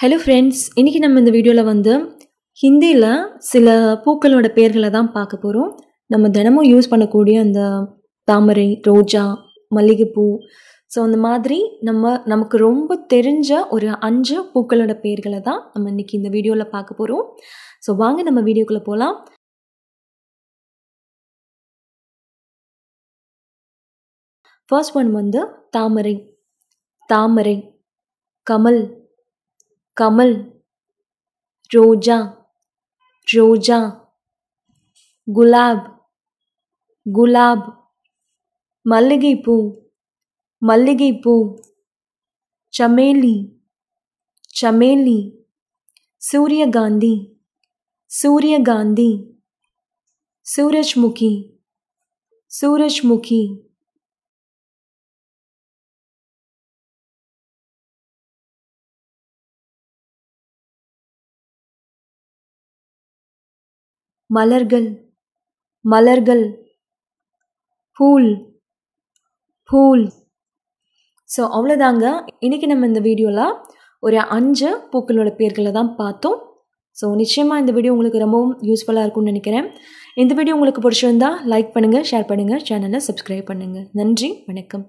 hello friends இன்றைக்கி நம்ம இந்த வீடியோவில் வந்து ஹிந்தியில் சில பூக்களோட பேர்களை தான் பார்க்க போகிறோம் நம்ம தினமும் யூஸ் பண்ணக்கூடிய அந்த தாமரை ரோஜா மல்லிகைப்பூ ஸோ அந்த மாதிரி நம்ம நமக்கு ரொம்ப தெரிஞ்ச ஒரு அஞ்சு பூக்களோட பேர்களை தான் நம்ம இன்றைக்கி இந்த வீடியோவில் பார்க்க போகிறோம் ஸோ வாங்க நம்ம வீடியோக்குள்ளே போகலாம் ஃபர்ஸ்ட் ஒன் வந்து தாமரை தாமரை கமல் कमल रोजा रोजा गुलाब गुलाब मल्लगी पू मल्लगी पू चमेली चमेली सूर्य गांधी सूरजमुखी सूरजमुखी மலர்கள் மலர்கள் பூல் பூல் ஸோ அவ்வளோதாங்க இன்றைக்கி நம்ம இந்த வீடியோவில் ஒரு அஞ்சு பூக்களோட பேர்களை தான் பார்த்தோம் ஸோ நிச்சயமாக இந்த வீடியோ உங்களுக்கு ரொம்பவும் யூஸ்ஃபுல்லாக இருக்கும்னு நினைக்கிறேன் இந்த வீடியோ உங்களுக்கு பிடிச்சிருந்தால் லைக் பண்ணுங்கள் ஷேர் பண்ணுங்கள் சேனலை சப்ஸ்கிரைப் பண்ணுங்கள் நன்றி வணக்கம்